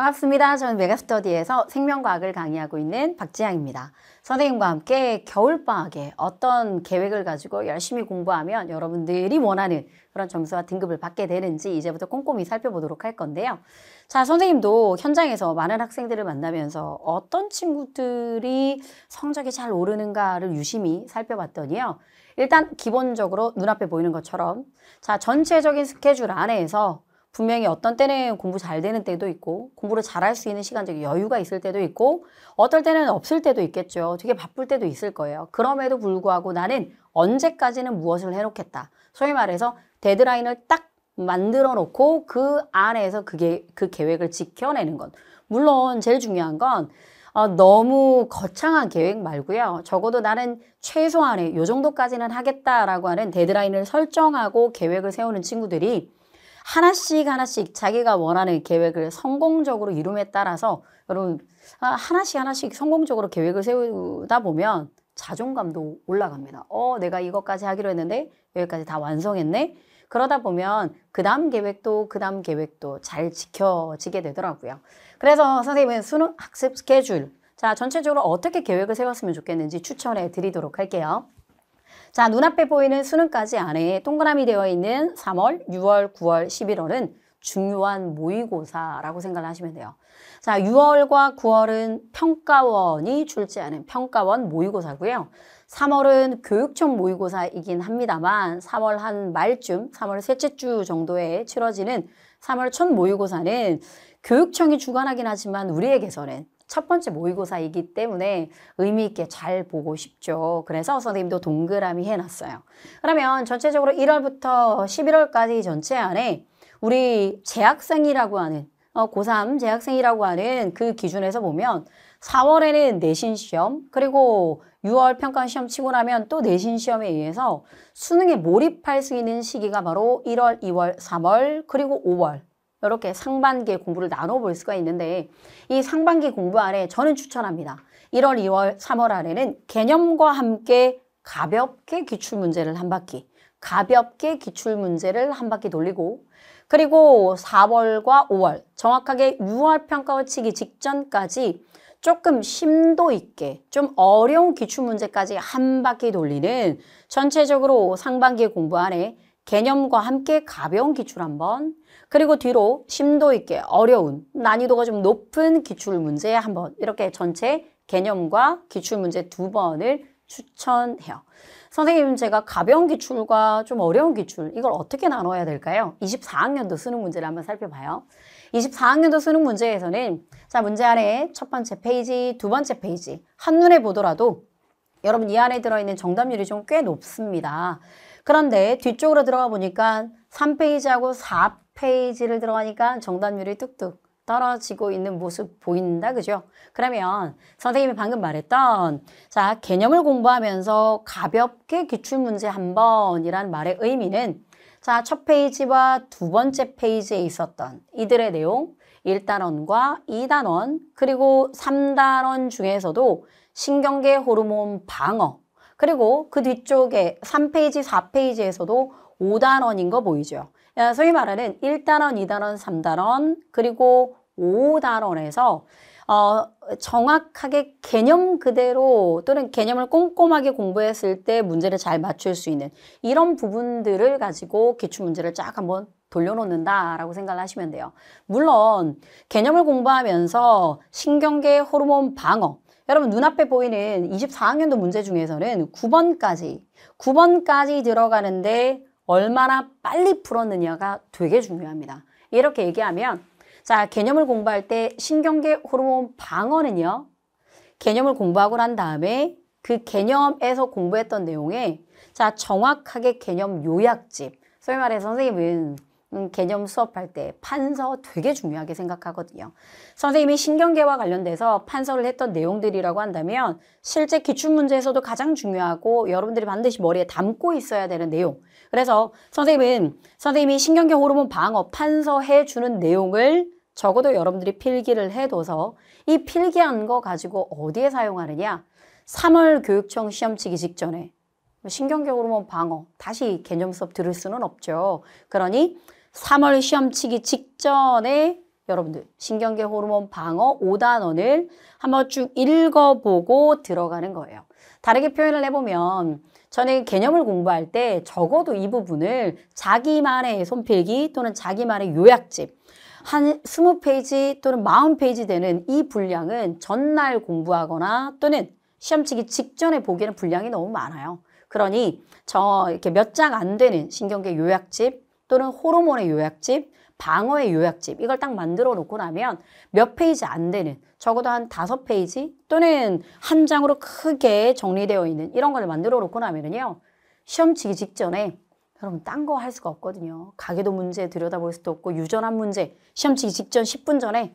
반갑습니다. 저는 메가스터디에서 생명과학을 강의하고 있는 박지향입니다. 선생님과 함께 겨울방학에 어떤 계획을 가지고 열심히 공부하면 여러분들이 원하는 그런 점수와 등급을 받게 되는지 이제부터 꼼꼼히 살펴보도록 할 건데요. 자, 선생님도 현장에서 많은 학생들을 만나면서 어떤 친구들이 성적이 잘 오르는가를 유심히 살펴봤더니요. 일단 기본적으로 눈앞에 보이는 것처럼 자, 전체적인 스케줄 안에서 분명히 어떤 때는 공부 잘 되는 때도 있고 공부를 잘 할 수 있는 시간적 여유가 있을 때도 있고 어떨 때는 없을 때도 있겠죠. 되게 바쁠 때도 있을 거예요. 그럼에도 불구하고 나는 언제까지는 무엇을 해놓겠다. 소위 말해서 데드라인을 딱 만들어 놓고 그 안에서 그게 그 계획을 지켜내는 것. 물론 제일 중요한 건 어, 너무 거창한 계획 말고요. 적어도 나는 최소한의 요 정도까지는 하겠다라고 하는 데드라인을 설정하고 계획을 세우는 친구들이 하나씩 하나씩 자기가 원하는 계획을 성공적으로 이룸에 따라서 여러분 아, 하나씩 하나씩 성공적으로 계획을 세우다 보면 자존감도 올라갑니다. 어, 내가 이것까지 하기로 했는데 여기까지 다 완성했네. 그러다 보면 그 다음 계획도 그 다음 계획도 잘 지켜지게 되더라고요. 그래서 선생님은 수능 학습 스케줄 자 전체적으로 어떻게 계획을 세웠으면 좋겠는지 추천해 드리도록 할게요. 자, 눈앞에 보이는 수능까지 안에 동그라미 되어 있는 3월, 6월, 9월, 11월은 중요한 모의고사라고 생각을 하시면 돼요. 자, 6월과 9월은 평가원이 출제하는 평가원 모의고사고요. 3월은 교육청 모의고사이긴 합니다만 3월 한 말쯤, 3월 셋째 주 정도에 치러지는 3월 첫 모의고사는 교육청이 주관하긴 하지만 우리의 개선은 첫 번째 모의고사이기 때문에 의미 있게 잘 보고 싶죠. 그래서 선생님도 동그라미 해놨어요. 그러면 전체적으로 1월부터 11월까지 전체 안에 우리 재학생이라고 하는 어, 고3 재학생이라고 하는 그 기준에서 보면 4월에는 내신 시험 그리고 6월 평가 시험 치고 나면 또 내신 시험에 의해서 수능에 몰입할 수 있는 시기가 바로 1월, 2월, 3월 그리고 5월 이렇게 상반기에 공부를 나눠볼 수가 있는데 이 상반기 공부 안에 저는 추천합니다. 1월, 2월, 3월 안에는 개념과 함께 가볍게 기출문제를 한 바퀴 가볍게 기출문제를 한 바퀴 돌리고 그리고 4월과 5월 정확하게 6월 평가를 치기 직전까지 조금 심도 있게 좀 어려운 기출문제까지 한 바퀴 돌리는 전체적으로 상반기 공부 안에 개념과 함께 가벼운 기출 한번 그리고 뒤로 심도 있게 어려운 난이도가 좀 높은 기출 문제 한번 이렇게 전체 개념과 기출 문제 두 번을 추천해요. 선생님 제가 가벼운 기출과 좀 어려운 기출 이걸 어떻게 나눠야 될까요? 24학년도 쓰는 문제를 한번 살펴봐요. 24학년도 쓰는 문제에서는 자 문제 안에 첫 번째 페이지, 두 번째 페이지 한눈에 보더라도 여러분 이 안에 들어있는 정답률이 좀 꽤 높습니다. 그런데 뒤쪽으로 들어가 보니까 3페이지하고 4페이지를 들어가니까 정답률이 뚝뚝 떨어지고 있는 모습 보인다 그죠? 그러면 선생님이 방금 말했던 자 개념을 공부하면서 가볍게 기출문제 한 번이란 말의 의미는 자 첫 페이지와 두 번째 페이지에 있었던 이들의 내용 1단원과 2단원 그리고 3단원 중에서도 신경계 호르몬 방어 그리고 그 뒤쪽에 3페이지, 4페이지에서도 5단원인 거 보이죠. 소위 말하는 1단원, 2단원, 3단원 그리고 5단원에서 어, 정확하게 개념 그대로 또는 개념을 꼼꼼하게 공부했을 때 문제를 잘 맞출 수 있는 이런 부분들을 가지고 기출문제를 쫙 한번 돌려놓는다라고 생각을 하시면 돼요. 물론 개념을 공부하면서 신경계 호르몬 방어 여러분 눈앞에 보이는 24학년도 문제 중에서는 9번까지 9번까지 들어가는데 얼마나 빨리 풀었느냐가 되게 중요합니다. 이렇게 얘기하면 자 개념을 공부할 때 신경계 호르몬 방어는요. 개념을 공부하고 난 다음에 그 개념에서 공부했던 내용에 자 정확하게 개념 요약집 소위 말해 서 선생님은 음, 개념 수업할 때 판서 되게 중요하게 생각하거든요. 선생님이 신경계와 관련돼서 판서를 했던 내용들이라고 한다면 실제 기출문제에서도 가장 중요하고 여러분들이 반드시 머리에 담고 있어야 되는 내용. 그래서 선생님은 선생님이 신경계 호르몬 방어 판서해 주는 내용을 적어도 여러분들이 필기를 해둬서 이 필기한 거 가지고 어디에 사용하느냐 3월 교육청 시험 치기 직전에 신경계 호르몬 방어 다시 개념 수업 들을 수는 없죠. 그러니 3월 시험치기 직전에 여러분들 신경계 호르몬 방어 5단원을 한번 쭉 읽어보고 들어가는 거예요. 다르게 표현을 해보면 저는 개념을 공부할 때 적어도 이 부분을 자기만의 손필기 또는 자기만의 요약집 한 20페이지 또는 40페이지 되는 이 분량은 전날 공부하거나 또는 시험치기 직전에 보기에는 분량이 너무 많아요. 그러니 저 이렇게 몇 장 안 되는 신경계 요약집 또는 호르몬의 요약집, 방어의 요약집 이걸 딱 만들어 놓고 나면 몇 페이지 안 되는 적어도 한 다섯 페이지 또는 한 장으로 크게 정리되어 있는 이런 걸 만들어 놓고 나면은요 시험 치기 직전에 여러분 딴 거 할 수가 없거든요 가계도 문제 들여다볼 수도 없고 유전한 문제 시험 치기 직전 10분 전에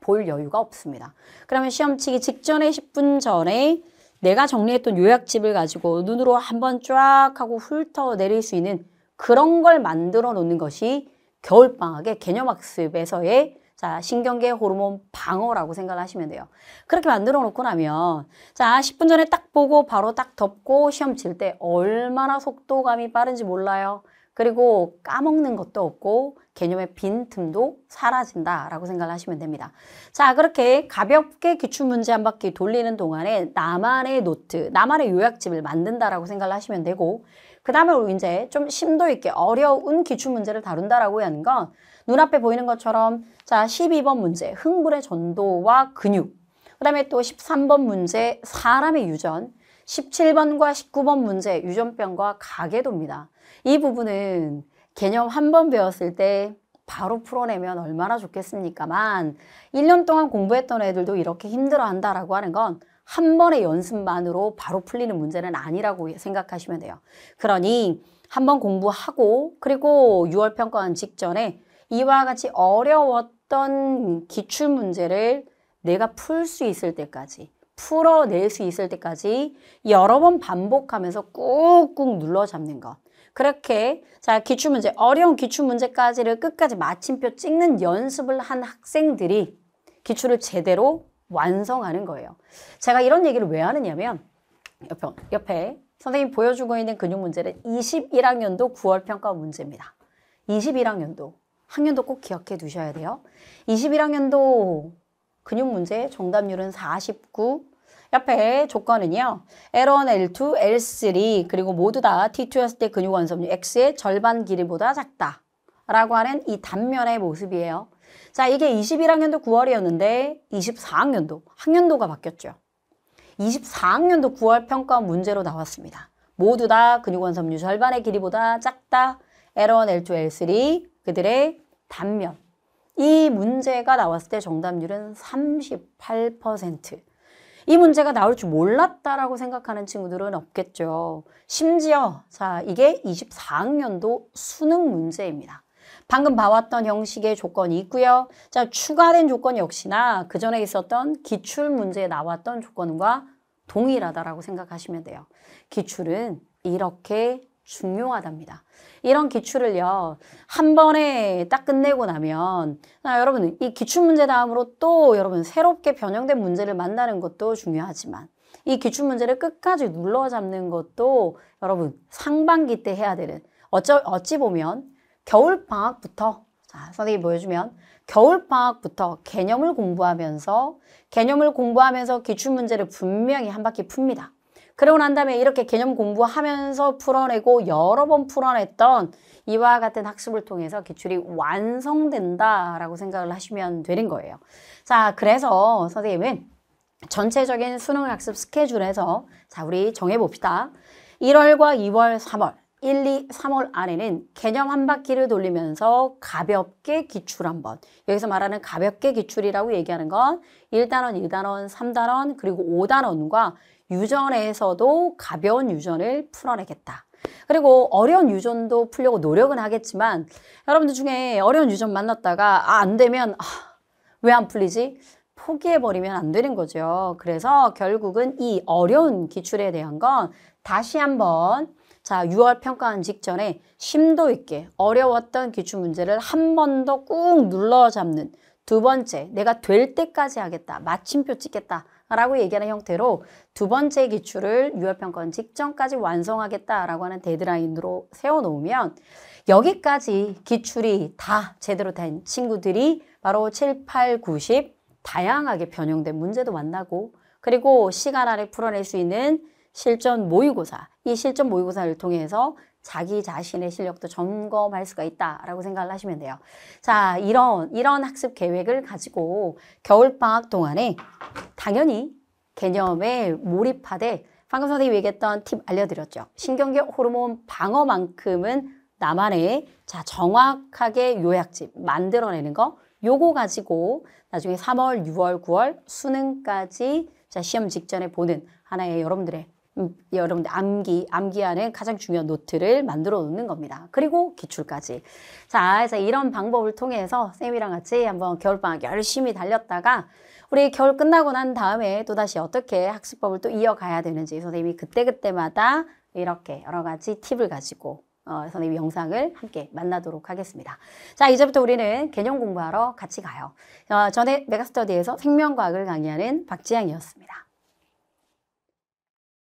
볼 여유가 없습니다 그러면 시험 치기 직전에 10분 전에 내가 정리했던 요약집을 가지고 눈으로 한번 쫙 하고 훑어내릴 수 있는 그런 걸 만들어 놓는 것이 겨울방학의 개념학습에서의 자, 신경계 호르몬 방어라고 생각 하시면 돼요. 그렇게 만들어 놓고 나면 자, 10분 전에 딱 보고 바로 딱 덮고 시험 칠 때 얼마나 속도감이 빠른지 몰라요. 그리고 까먹는 것도 없고 개념의 빈틈도 사라진다라고 생각 하시면 됩니다. 자 그렇게 가볍게 기출 문제 한 바퀴 돌리는 동안에 나만의 노트, 나만의 요약집을 만든다라고 생각 하시면 되고 그 다음에 우리 이제 좀 심도 있게 어려운 기출 문제를 다룬다라고 하는 건 눈앞에 보이는 것처럼 자 12번 문제 흥분의 전도와 근육 그 다음에 또 13번 문제 사람의 유전 17번과 19번 문제 유전병과 가계도입니다. 이 부분은 개념 한 번 배웠을 때 바로 풀어내면 얼마나 좋겠습니까만 1년 동안 공부했던 애들도 이렇게 힘들어한다라고 하는 건한 번의 연습만으로 바로 풀리는 문제는 아니라고 생각하시면 돼요. 그러니 한 번 공부하고 그리고 6월 평가원 직전에 이와 같이 어려웠던 기출 문제를 내가 풀 수 있을 때까지 풀어낼 수 있을 때까지 여러 번 반복하면서 꾹꾹 눌러 잡는 것. 그렇게 자 기출문제 어려운 기출문제까지를 끝까지 마침표 찍는 연습을 한 학생들이 기출을 제대로 완성하는 거예요. 제가 이런 얘기를 왜 하느냐면 옆에, 옆에 선생님 보여주고 있는 근육 문제는 21학년도 9월 평가 문제입니다. 21학년도 학년도 꼭 기억해 두셔야 돼요. 21학년도 근육 문제 정답률은 49, 옆에 조건은요. L1, L2, L3 그리고 모두 다 T2였을 때 근육 완성률 X의 절반 길이보다 작다. 라고 하는 이 단면의 모습이에요. 자, 이게 21학년도 9월이었는데 24학년도, 학년도가 바뀌었죠. 24학년도 9월 평가 문제로 나왔습니다. 모두 다 근육원섬유 절반의 길이보다 작다. L1, L2, L3 그들의 단면. 이 문제가 나왔을 때 정답률은 38%. 이 문제가 나올 줄 몰랐다라고 생각하는 친구들은 없겠죠. 심지어 자 이게 24학년도 수능 문제입니다. 방금 봐왔던 형식의 조건이 있고요. 자, 추가된 조건 역시나 그 전에 있었던 기출 문제에 나왔던 조건과 동일하다라고 생각하시면 돼요. 기출은 이렇게 중요하답니다. 이런 기출을요. 한 번에 딱 끝내고 나면 아, 여러분 이 기출 문제 다음으로 또 여러분 새롭게 변형된 문제를 만나는 것도 중요하지만 이 기출 문제를 끝까지 눌러 잡는 것도 여러분 상반기 때 해야 되는 어쩌, 어찌 보면 겨울 방학부터 자, 선생님이 보여주면 뭐 겨울 방학부터 개념을 공부하면서 개념을 공부하면서 기출 문제를 분명히 한 바퀴 풉니다. 그러고 난 다음에 이렇게 개념 공부하면서 풀어내고 여러 번 풀어냈던 이와 같은 학습을 통해서 기출이 완성된다라고 생각을 하시면 되는 거예요. 자, 그래서 선생님은 전체적인 수능 학습 스케줄에서 자, 우리 정해봅시다. 1월과 2월, 3월 1, 2, 3월 안에는 개념 한 바퀴를 돌리면서 가볍게 기출 한번 여기서 말하는 가볍게 기출이라고 얘기하는 건 1단원, 2단원, 3단원 그리고 5단원과 유전에서도 가벼운 유전을 풀어내겠다. 그리고 어려운 유전도 풀려고 노력은 하겠지만 여러분들 중에 어려운 유전 만났다가 아, 안 되면 아, 왜안 풀리지? 포기해버리면 안 되는 거죠. 그래서 결국은 이 어려운 기출에 대한 건 다시 한번 자, 6월 평가원 직전에 심도 있게 어려웠던 기출 문제를 한 번 더 꾹 눌러 잡는 두 번째, 내가 될 때까지 하겠다. 마침표 찍겠다. 라고 얘기하는 형태로 두 번째 기출을 유월평가원 직전까지 완성하겠다라고 하는 데드라인으로 세워놓으면 여기까지 기출이 다 제대로 된 친구들이 바로 7, 8, 90 다양하게 변형된 문제도 만나고 그리고 시간 안에 풀어낼 수 있는 실전 모의고사, 이 실전 모의고사를 통해서 자기 자신의 실력도 점검할 수가 있다라고 생각을 하시면 돼요. 자, 이런, 이런 학습 계획을 가지고 겨울방학 동안에 당연히 개념에 몰입하되 방금 선생님이 얘기했던 팁 알려드렸죠. 신경계 호르몬 방어만큼은 나만의 자 정확하게 요약집 만들어내는 거 요거 가지고 나중에 3월, 6월, 9월 수능까지 자 시험 직전에 보는 하나의 여러분들의 음, 여러분들 암기, 암기 하는 가장 중요한 노트를 만들어 놓는 겁니다. 그리고 기출까지. 자, 그래서 이런 방법을 통해서 쌤이랑 같이 한번 겨울방학 열심히 달렸다가 우리 겨울 끝나고 난 다음에 또다시 어떻게 학습법을 또 이어가야 되는지 선생님이 그때그때마다 이렇게 여러 가지 팁을 가지고 어, 선생님 영상을 함께 만나도록 하겠습니다. 자, 이제부터 우리는 개념 공부하러 같이 가요. 어, 전에 메가스터디에서 생명과학을 강의하는 박지향이었습니다.